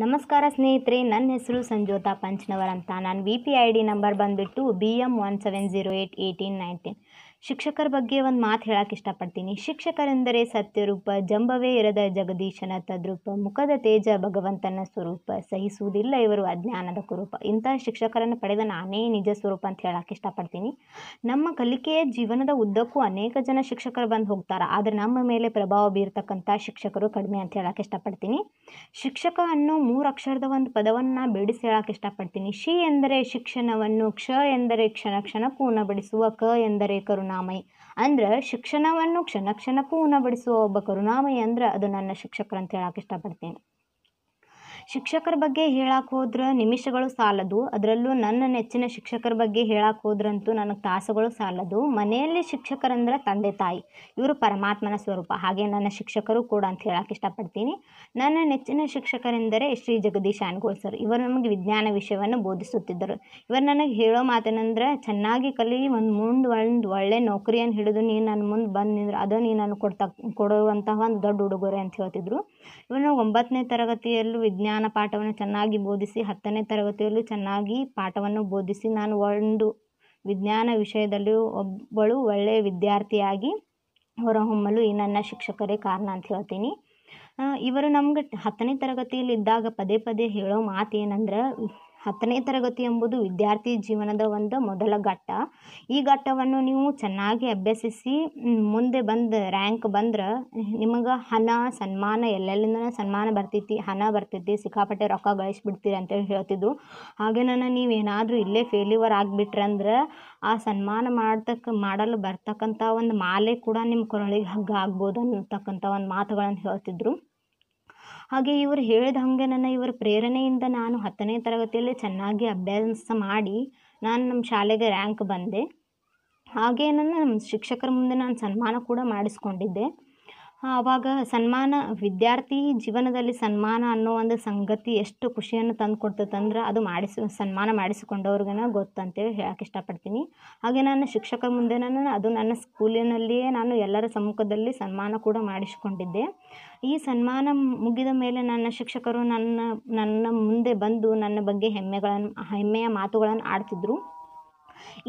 ನಮಸ್ಕಾರ ಸ್ನೇಹಿತರೆ ನನ್ನ ಹೆಸರು ಸಂಜೋತಾ ಪಂಚ್ನವರ್ ಅಂತ ನಾನು V P I D number ಬಂದುಬಿಟ್ಟು B M one seven zero eight eighteen nineteen ಶಿಕ್ಷಕರ ಬಗ್ಗೆ ಒಂದು ಮಾತು ಹೇಳಕ್ಕೆ ಇಷ್ಟಪಡ್ತೀನಿ ಶಿಕ್ಷಕರೆಂದರೆ ಸತ್ಯರೂಪ ಜಂಬವೇ ಇರದ ಜಗದೀಶನ ತದ್ರೂಪ ಮುಖದ ತೇಜ ಭಗವಂತನ ಸ್ವರೂಪ ಸಹಿಸುವುದಿಲ್ಲ ಇವರು ಅಜ್ಞಾನದ ಕುರೂಪ ಇಂತಹ ಶಿಕ್ಷಕರನ್ನು ಪಡೆದ ನಾನೇ ನಿಜ ಸ್ವರೂಪ ಅಂತ ಹೇಳಕ್ಕೆ ಇಷ್ಟಪಡ್ತೀನಿ ನಮ್ಮ ಕಲಿಕೆಯ ಜೀವನದ ಉದ್ದಕ್ಕೂ ಅನೇಕ ಜನ ಶಿಕ್ಷಕರು ಬಂದು ಹೋಗ್ತಾರೆ ಆದರೆ ನಮ್ಮ ಮೇಲೆ ಪ್ರಭಾವ ಬೀರ್ತಕ್ಕಂಥ ಶಿಕ್ಷಕರು ಕಡಿಮೆ ಅಂತ ಹೇಳಕ್ಕೆ ಇಷ್ಟಪಡ್ತೀನಿ ಶಿಕ್ಷಕ ಅನ್ನೋ ಮೂರು ಅಕ್ಷರದ ಒಂದು ಪದವನ್ನು ಬಿಡಿಸಿ ಹೇಳಕ್ಕೆ ಇಷ್ಟಪಡ್ತೀನಿ ಶಿ ಎಂದರೆ ಶಿಕ್ಷಣವನ್ನು ಕ್ಷ ಎಂದರೆ ಕ್ಷಣ ಕ್ಷಣಕ್ಕೂ ಉಣಬಡಿಸುವ ಕ ಎಂದರೆ ಕರುಣ ಕರುಣಾಮಯಿ ಅಂದ್ರೆ ಶಿಕ್ಷಣವನ್ನು ಕ್ಷಣ ಕ್ಷಣಕ್ಕೂ ಉಣಬಡಿಸುವ ಒಬ್ಬ ಕರುಣಾಮಯಿ ಅಂದ್ರೆ ಅದು ನನ್ನ ಶಿಕ್ಷಕರು ಅಂತ ಹೇಳಕ್ಕೆ ಇಷ್ಟಪಡ್ತೀನಿ ಶಿಕ್ಷಕರ ಬಗ್ಗೆ ಹೇಳಕ್ಕೆ ಹೋದ್ರೆ ನಿಮಿಷಗಳು ಸಾಲದು ಅದರಲ್ಲೂ ನನ್ನ ನೆಚ್ಚಿನ ಶಿಕ್ಷಕರ ಬಗ್ಗೆ ಹೇಳಕ್ಕೆ ಹೋದ್ರಂತೂ ನನಗೆ ತಾಸುಗಳು ಸಾಲದು ಮನೆಯಲ್ಲಿ ಶಿಕ್ಷಕರಂದ್ರೆ ತಂದೆ ತಾಯಿ ಇವರು ಪರಮಾತ್ಮನ ಸ್ವರೂಪ ಹಾಗೆ ನನ್ನ ಶಿಕ್ಷಕರು ಕೂಡ ಅಂತ ಹೇಳಕ್ಕೆ ಇಷ್ಟಪಡ್ತೀನಿ ನನ್ನ ನೆಚ್ಚಿನ ಶಿಕ್ಷಕರೆಂದರೆ ಶ್ರೀ ಜಗದೀಶ್ ಅನ್ಗೋಳ್ ಸರ್ ಇವರು ನಮಗೆ ವಿಜ್ಞಾನ ವಿಷಯವನ್ನು ಬೋಧಿಸುತ್ತಿದ್ದರು ಇವರು ನನಗೆ ಹೇಳೋ ಮಾತೇನೆಂದ್ರೆ ಚೆನ್ನಾಗಿ ಕಲಿ ಒಂದು ಮುಂದೆ ಒಂದು ಒಳ್ಳೆ ನೌಕರಿಯನ್ನು ಹಿಡಿದು ನೀನು ನನ್ನ ಮುಂದೆ ಬಂದು ನಿಂದ್ರೆ ಅದು ನೀ ನಾನು ಕೊಡ್ತಾ ಕೊಡುವಂತಹ ಒಂದು ದೊಡ್ಡ ಉಡುಗೊರೆ ಅಂತ ಹೇಳ್ತಿದ್ರು ಇವರು ಒಂಬತ್ತನೇ ತರಗತಿಯಲ್ಲೂ ವಿಜ್ಞಾನ ವಿಜ್ಞಾನ ಪಾಠವನ್ನು ಚೆನ್ನಾಗಿ ಬೋಧಿಸಿ ಹತ್ತನೇ ತರಗತಿಯಲ್ಲೂ ಚೆನ್ನಾಗಿ ಪಾಠವನ್ನು ಬೋಧಿಸಿ ನಾನು ಒಂದು ವಿಜ್ಞಾನ ವಿಷಯದಲ್ಲಿ ಒಬ್ಬಳು ಒಳ್ಳೆಯ ವಿದ್ಯಾರ್ಥಿಯಾಗಿ ಹೊರಹೊಮ್ಮಲು ಈ ನನ್ನ ಶಿಕ್ಷಕರೇ ಕಾರಣ ಅಂತ ಹೇಳ್ತೀನಿ ಇವರು ನಮ್ಗೆ ಹತ್ತನೇ ತರಗತಿಯಲ್ಲಿದ್ದಾಗ ಪದೇ ಪದೇ ಹೇಳೋ ಮಾತು ಏನಂದ್ರೆ ಹತ್ತನೇ ತರಗತಿ ಎಂಬುದು ವಿದ್ಯಾರ್ಥಿ ಜೀವನದ ಒಂದು ಮೊದಲ ಘಟ್ಟ ಈ ಘಟ್ಟವನ್ನು ನೀವು ಚೆನ್ನಾಗಿ ಅಭ್ಯಸಿಸಿ ಮುಂದೆ ಬಂದು ರ್ಯಾಂಕ್ ಬಂದ್ರೆ ನಿಮಗೆ ಹಣ ಸನ್ಮಾನ ಎಲ್ಲೆಲ್ಲಿಂದ ಸನ್ಮಾನ ಬರ್ತೈತಿ ಹಣ ಬರ್ತೈತಿ ಸಿಕ್ಕಾಪಟ್ಟೆ ರೊಕ್ಕ ಗಳಿಸ್ಬಿಡ್ತೀರಿ ಅಂತೇಳಿ ಹೇಳ್ತಿದ್ರು ನೀವು ನೀವೇನಾದರೂ ಇಲ್ಲೇ ಫೇಲಿವರ್ ಅಂದ್ರೆ ಆ ಸನ್ಮಾನ ಮಾಡ್ತಕ್ಕ ಮಾಡಲು ಬರ್ತಕ್ಕಂಥ ಒಂದು ಮಾಲೆ ಕೂಡ ನಿಮ್ಮ ಕೊರಳಿಗೆ ಹಗ್ಗ ಆಗ್ಬೋದು ಅನ್ನತಕ್ಕಂಥ ಒಂದು ಮಾತುಗಳನ್ನು ಹೇಳ್ತಿದ್ರು ಹಾಗೆ ಇವರು ಹೇಳಿದ ಹಾಗೆ ನನ್ನ ಇವರ ಪ್ರೇರಣೆಯಿಂದ ನಾನು ಹತ್ತನೇ ತರಗತಿಯಲ್ಲಿ ಚೆನ್ನಾಗಿ ಅಭ್ಯಾಸ ಮಾಡಿ ನಾನು ನಮ್ಮ ಶಾಲೆಗೆ ರ್ಯಾಂಕ್ ಬಂದೆ ಹಾಗೇ ನನ್ನ ನಮ್ಮ ಶಿಕ್ಷಕರ ಮುಂದೆ ನಾನು ಸನ್ಮಾನ ಕೂಡ ಮಾಡಿಸಿಕೊಂಡಿದ್ದೆ ಆವಾಗ ಸನ್ಮಾನ ವಿದ್ಯಾರ್ಥಿ ಜೀವನದಲ್ಲಿ ಸನ್ಮಾನ ಅನ್ನೋ ಒಂದು ಸಂಗತಿ ಎಷ್ಟು ಖುಷಿಯನ್ನು ತಂದು ಅಂದ್ರೆ ಅದು ಮಾಡಿಸಿ ಸನ್ಮಾನ ಮಾಡಿಸಿಕೊಂಡವ್ರಿಗೆ ಗೊತ್ತಂತೇಳಿ ಹೇಳಕ್ಕೆ ಇಷ್ಟಪಡ್ತೀನಿ ಹಾಗೆ ನಾನು ಶಿಕ್ಷಕರ ಮುಂದೆ ನಾನು ಅದು ನನ್ನ ಸ್ಕೂಲಿನಲ್ಲಿಯೇ ನಾನು ಎಲ್ಲರ ಸಮ್ಮುಖದಲ್ಲಿ ಸನ್ಮಾನ ಕೂಡ ಮಾಡಿಸಿಕೊಂಡಿದ್ದೆ ಈ ಸನ್ಮಾನ ಮುಗಿದ ಮೇಲೆ ನನ್ನ ಶಿಕ್ಷಕರು ನನ್ನ ನನ್ನ ಮುಂದೆ ಬಂದು ನನ್ನ ಬಗ್ಗೆ ಹೆಮ್ಮೆಗಳನ್ನು ಹೆಮ್ಮೆಯ ಮಾತುಗಳನ್ನು ಆಡ್ತಿದ್ರು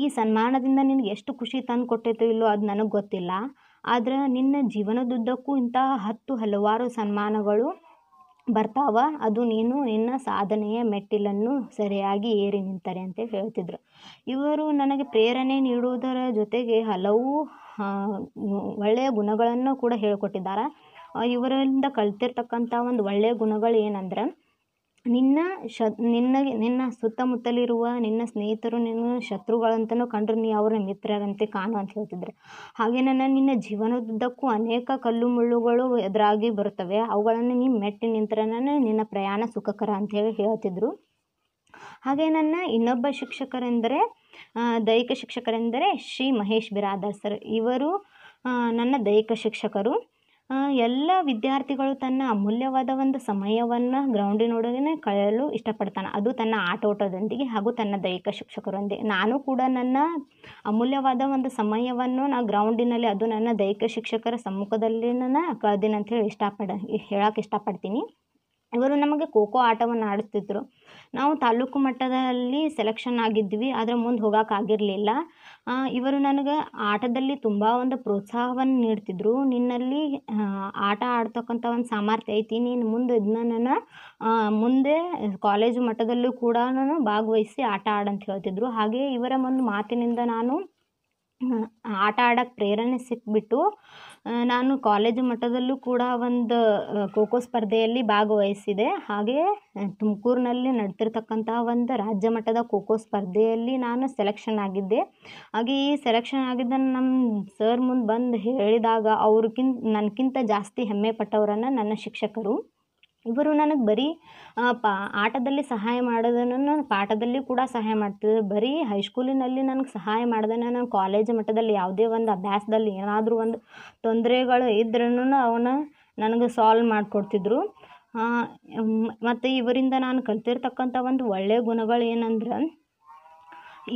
ಈ ಸನ್ಮಾನದಿಂದ ನಿನಗೆ ಎಷ್ಟು ಖುಷಿ ತಂದು ಕೊಟ್ಟೈತೋ ಇಲ್ಲೋ ಅದು ನನಗೆ ಗೊತ್ತಿಲ್ಲ ಆದ್ರೆ ನಿನ್ನ ಜೀವನದುದ್ದಕ್ಕೂ ಇಂತಹ ಹತ್ತು ಹಲವಾರು ಸನ್ಮಾನಗಳು ಬರ್ತಾವ ಅದು ನೀನು ನಿನ್ನ ಸಾಧನೆಯ ಮೆಟ್ಟಿಲನ್ನು ಸರಿಯಾಗಿ ಏರಿ ನಿಂತಾರೆ ಅಂತ ಹೇಳ್ತಿದ್ರು ಇವರು ನನಗೆ ಪ್ರೇರಣೆ ನೀಡುವುದರ ಜೊತೆಗೆ ಹಲವು ಒಳ್ಳೆಯ ಗುಣಗಳನ್ನು ಕೂಡ ಹೇಳಿಕೊಟ್ಟಿದ್ದಾರೆ ಇವರಿಂದ ಕಲ್ತಿರ್ತಕ್ಕಂಥ ಒಂದು ಒಳ್ಳೆಯ ಗುಣಗಳು ಏನಂದ್ರೆ ನಿನ್ನ ಶ ನಿನ್ನಗೆ ನಿನ್ನ ಸುತ್ತಮುತ್ತಲಿರುವ ನಿನ್ನ ಸ್ನೇಹಿತರು ನಿನ್ನ ಶತ್ರುಗಳಂತಲೂ ಕಂಡ್ರೆ ನೀ ಅವರ ಮಿತ್ರರಂತೆ ಕಾಣು ಅಂತ ಹೇಳ್ತಿದ್ರು ಹಾಗೆ ನನ್ನ ನಿನ್ನ ಜೀವನದುದ್ದಕ್ಕೂ ಅನೇಕ ಕಲ್ಲು ಮುಳ್ಳುಗಳು ಎದುರಾಗಿ ಬರುತ್ತವೆ ಅವುಗಳನ್ನು ನೀನು ಮೆಟ್ಟಿ ನಿಂತರೇನೆ ನಿನ್ನ ಪ್ರಯಾಣ ಸುಖಕರ ಹೇಳಿ ಹೇಳ್ತಿದ್ರು ಹಾಗೆ ನನ್ನ ಇನ್ನೊಬ್ಬ ಶಿಕ್ಷಕರೆಂದರೆ ದೈಹಿಕ ಶಿಕ್ಷಕರೆಂದರೆ ಶ್ರೀ ಮಹೇಶ್ ಬಿರಾದರ್ ಸರ್ ಇವರು ನನ್ನ ದೈಹಿಕ ಶಿಕ್ಷಕರು ಎಲ್ಲ ವಿದ್ಯಾರ್ಥಿಗಳು ತನ್ನ ಅಮೂಲ್ಯವಾದ ಒಂದು ಸಮಯವನ್ನು ಗ್ರೌಂಡಿನೊಡನೆ ಕಳೆಯಲು ಇಷ್ಟಪಡ್ತಾನೆ ಅದು ತನ್ನ ಆಟೋಟದೊಂದಿಗೆ ಹಾಗೂ ತನ್ನ ದೈಹಿಕ ಶಿಕ್ಷಕರೊಂದಿಗೆ ನಾನು ಕೂಡ ನನ್ನ ಅಮೂಲ್ಯವಾದ ಒಂದು ಸಮಯವನ್ನು ನಾ ಗ್ರೌಂಡಿನಲ್ಲಿ ಅದು ನನ್ನ ದೈಹಿಕ ಶಿಕ್ಷಕರ ಸಮ್ಮುಖದಲ್ಲಿ ನಾನು ಕಳ್ದೀನಿ ಹೇಳಿ ಇಷ್ಟಪಡ ಹೇಳಕ್ಕೆ ಇಷ್ಟಪಡ್ತೀನಿ ಇವರು ನಮಗೆ ಖೋ ಖೋ ಆಟವನ್ನು ಆಡಿಸ್ತಿದ್ರು ನಾವು ತಾಲೂಕು ಮಟ್ಟದಲ್ಲಿ ಸೆಲೆಕ್ಷನ್ ಆಗಿದ್ವಿ ಆದರೆ ಮುಂದೆ ಹೋಗೋಕ್ಕಾಗಿರಲಿಲ್ಲ ಇವರು ನನಗೆ ಆಟದಲ್ಲಿ ತುಂಬ ಒಂದು ಪ್ರೋತ್ಸಾಹವನ್ನು ನೀಡ್ತಿದ್ರು ನಿನ್ನಲ್ಲಿ ಆಟ ಆಡ್ತಕ್ಕಂಥ ಒಂದು ಸಾಮರ್ಥ್ಯ ಐತಿ ನೀನು ಮುಂದೆ ಇದನ್ನ ನಾನು ಮುಂದೆ ಕಾಲೇಜು ಮಟ್ಟದಲ್ಲೂ ಕೂಡ ನಾನು ಭಾಗವಹಿಸಿ ಆಟ ಆಡಂತ ಹೇಳ್ತಿದ್ರು ಹಾಗೆಯೇ ಇವರ ಒಂದು ಮಾತಿನಿಂದ ನಾನು ಆಟ ಆಡೋಕ್ಕೆ ಪ್ರೇರಣೆ ಸಿಕ್ಬಿಟ್ಟು ನಾನು ಕಾಲೇಜು ಮಟ್ಟದಲ್ಲೂ ಕೂಡ ಒಂದು ಖೋಖೋ ಸ್ಪರ್ಧೆಯಲ್ಲಿ ಭಾಗವಹಿಸಿದೆ ಹಾಗೆ ತುಮಕೂರಿನಲ್ಲಿ ನಡೆದಿರ್ತಕ್ಕಂತಹ ಒಂದು ರಾಜ್ಯ ಮಟ್ಟದ ಖೋಖೋ ಸ್ಪರ್ಧೆಯಲ್ಲಿ ನಾನು ಸೆಲೆಕ್ಷನ್ ಆಗಿದ್ದೆ ಹಾಗೆ ಈ ಸೆಲೆಕ್ಷನ್ ಆಗಿದ್ದನ್ನು ನಮ್ಮ ಸರ್ ಮುಂದೆ ಬಂದು ಹೇಳಿದಾಗ ಅವ್ರಿಗಿಂತ ನನಗಿಂತ ಜಾಸ್ತಿ ಹೆಮ್ಮೆ ಪಟ್ಟವರನ್ನು ನನ್ನ ಶಿಕ್ಷಕರು ಇವರು ನನಗೆ ಬರೀ ಪಾ ಆಟದಲ್ಲಿ ಸಹಾಯ ಮಾಡೋದನ್ನು ಪಾಠದಲ್ಲಿ ಕೂಡ ಸಹಾಯ ಮಾಡ್ತಿದ್ರು ಬರೀ ಹೈಸ್ಕೂಲಿನಲ್ಲಿ ನನಗೆ ಸಹಾಯ ಮಾಡ್ದೇನೆ ನಾನು ಕಾಲೇಜ್ ಮಟ್ಟದಲ್ಲಿ ಯಾವುದೇ ಒಂದು ಅಭ್ಯಾಸದಲ್ಲಿ ಏನಾದರೂ ಒಂದು ತೊಂದರೆಗಳು ಇದ್ರೂ ಅವನ್ನ ನನಗೆ ಸಾಲ್ವ್ ಮಾಡಿಕೊಡ್ತಿದ್ರು ಮತ್ತು ಇವರಿಂದ ನಾನು ಕಲ್ತಿರ್ತಕ್ಕಂಥ ಒಂದು ಒಳ್ಳೆಯ ಗುಣಗಳು ಏನಂದ್ರೆ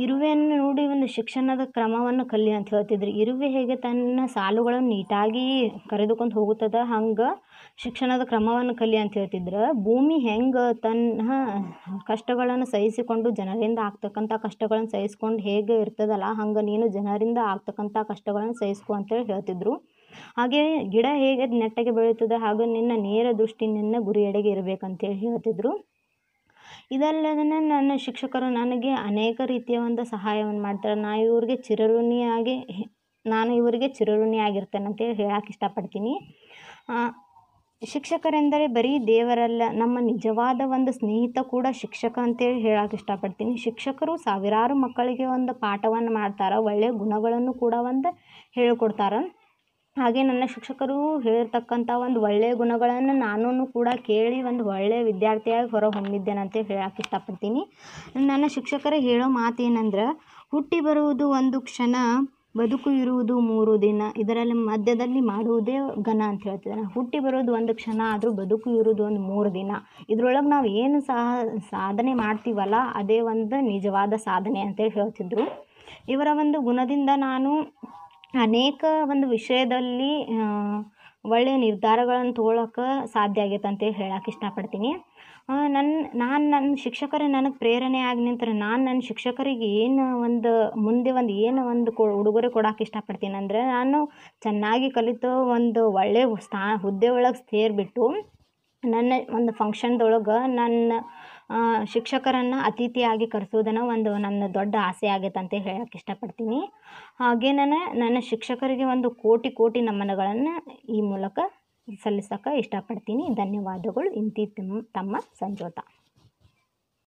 ಇರುವೆಯನ್ನು ನೋಡಿ ಒಂದು ಶಿಕ್ಷಣದ ಕ್ರಮವನ್ನು ಕಲಿ ಅಂತ ಹೇಳ್ತಿದ್ರು ಇರುವೆ ಹೇಗೆ ತನ್ನ ಸಾಲುಗಳನ್ನು ನೀಟಾಗಿ ಕರೆದುಕೊಂಡು ಹೋಗುತ್ತದೆ ಹಂಗೆ ಶಿಕ್ಷಣದ ಕ್ರಮವನ್ನು ಕಲಿ ಅಂತ ಹೇಳ್ತಿದ್ರು ಭೂಮಿ ಹೆಂಗೆ ತನ್ನ ಕಷ್ಟಗಳನ್ನು ಸಹಿಸಿಕೊಂಡು ಜನರಿಂದ ಆಗ್ತಕ್ಕಂಥ ಕಷ್ಟಗಳನ್ನು ಸಹಿಸ್ಕೊಂಡು ಹೇಗೆ ಇರ್ತದಲ್ಲ ಹಂಗೆ ನೀನು ಜನರಿಂದ ಆಗ್ತಕ್ಕಂಥ ಕಷ್ಟಗಳನ್ನು ಸಹಿಸ್ಕೊ ಅಂತೇಳಿ ಹೇಳ್ತಿದ್ರು ಹಾಗೆ ಗಿಡ ಹೇಗೆ ನೆಟ್ಟಗೆ ಬೆಳೀತದೆ ಹಾಗೂ ನಿನ್ನ ನೇರ ದೃಷ್ಟಿ ನಿನ್ನ ಗುರಿಯೆಡೆಗೆ ಇರಬೇಕಂತೇಳಿ ಹೇಳ್ತಿದ್ರು ಇದಲ್ಲದೇ ನನ್ನ ಶಿಕ್ಷಕರು ನನಗೆ ಅನೇಕ ರೀತಿಯ ಒಂದು ಸಹಾಯವನ್ನು ಮಾಡ್ತಾರೆ ನಾ ಇವ್ರಿಗೆ ಚಿರಋಣಿಯಾಗಿ ನಾನು ಇವರಿಗೆ ಚಿರಋಣಿ ಆಗಿರ್ತೇನೆ ಅಂತೇಳಿ ಹೇಳಕ್ಕೆ ಇಷ್ಟಪಡ್ತೀನಿ ಶಿಕ್ಷಕರೆಂದರೆ ಬರೀ ದೇವರಲ್ಲ ನಮ್ಮ ನಿಜವಾದ ಒಂದು ಸ್ನೇಹಿತ ಕೂಡ ಶಿಕ್ಷಕ ಅಂತೇಳಿ ಹೇಳಕ್ಕೆ ಇಷ್ಟಪಡ್ತೀನಿ ಶಿಕ್ಷಕರು ಸಾವಿರಾರು ಮಕ್ಕಳಿಗೆ ಒಂದು ಪಾಠವನ್ನು ಮಾಡ್ತಾರೆ ಒಳ್ಳೆಯ ಗುಣಗಳನ್ನು ಕೂಡ ಒಂದು ಹೇಳಿಕೊಡ್ತಾರೆ ಹಾಗೆ ನನ್ನ ಶಿಕ್ಷಕರು ಹೇಳಿರ್ತಕ್ಕಂಥ ಒಂದು ಒಳ್ಳೆಯ ಗುಣಗಳನ್ನು ನಾನೂ ಕೂಡ ಕೇಳಿ ಒಂದು ಒಳ್ಳೆಯ ವಿದ್ಯಾರ್ಥಿಯಾಗಿ ಅಂತ ಹೇಳಕ್ಕೆ ಇಷ್ಟಪಡ್ತೀನಿ ನನ್ನ ಶಿಕ್ಷಕರು ಹೇಳೋ ಮಾತು ಏನಂದ್ರೆ ಹುಟ್ಟಿ ಬರುವುದು ಒಂದು ಕ್ಷಣ ಬದುಕು ಇರುವುದು ಮೂರು ದಿನ ಇದರಲ್ಲಿ ಮಧ್ಯದಲ್ಲಿ ಮಾಡುವುದೇ ಘನ ಅಂತ ಹೇಳ್ತಿದ್ದಾನೆ ಹುಟ್ಟಿ ಬರೋದು ಒಂದು ಕ್ಷಣ ಆದರೂ ಬದುಕು ಇರೋದು ಒಂದು ಮೂರು ದಿನ ಇದ್ರೊಳಗೆ ನಾವು ಏನು ಸಹ ಸಾಧನೆ ಮಾಡ್ತೀವಲ್ಲ ಅದೇ ಒಂದು ನಿಜವಾದ ಸಾಧನೆ ಅಂತೇಳಿ ಹೇಳ್ತಿದ್ರು ಇವರ ಒಂದು ಗುಣದಿಂದ ನಾನು ಅನೇಕ ಒಂದು ವಿಷಯದಲ್ಲಿ ಒಳ್ಳೆಯ ನಿರ್ಧಾರಗಳನ್ನು ತೊಗೊಳಕ್ಕೆ ಸಾಧ್ಯ ಆಗೈತೆ ಅಂತೇಳಿ ಹೇಳಕ್ಕೆ ಇಷ್ಟಪಡ್ತೀನಿ ನನ್ನ ನಾನು ನನ್ನ ಶಿಕ್ಷಕರೇ ನನಗೆ ಪ್ರೇರಣೆ ಆಗಿ ನಿಂತರೆ ನಾನು ನನ್ನ ಶಿಕ್ಷಕರಿಗೆ ಏನು ಒಂದು ಮುಂದೆ ಒಂದು ಏನು ಒಂದು ಕೊ ಉಡುಗೊರೆ ಕೊಡೋಕೆ ಇಷ್ಟಪಡ್ತೀನಿ ಅಂದರೆ ನಾನು ಚೆನ್ನಾಗಿ ಕಲಿತು ಒಂದು ಒಳ್ಳೆಯ ಸ್ಥಾ ಹುದ್ದೆ ಒಳಗೆ ಸೇರಿಬಿಟ್ಟು ನನ್ನ ಒಂದು ಫಂಕ್ಷನ್ದೊಳಗೆ ನನ್ನ ಶಿಕ್ಷಕರನ್ನು ಅತಿಥಿಯಾಗಿ ಕರೆಸೋದನ್ನ ಒಂದು ನನ್ನ ದೊಡ್ಡ ಆಸೆ ಆಗೈತೆ ಅಂತ ಹೇಳಕ್ಕೆ ಇಷ್ಟಪಡ್ತೀನಿ ಹಾಗೇನೇ ನನ್ನ ಶಿಕ್ಷಕರಿಗೆ ಒಂದು ಕೋಟಿ ಕೋಟಿ ನಮನಗಳನ್ನು ಈ ಮೂಲಕ ಸಲ್ಲಿಸೋಕೆ ಇಷ್ಟಪಡ್ತೀನಿ ಧನ್ಯವಾದಗಳು ಇಂತಿ ತಮ್ಮ ಸಂಜೋತ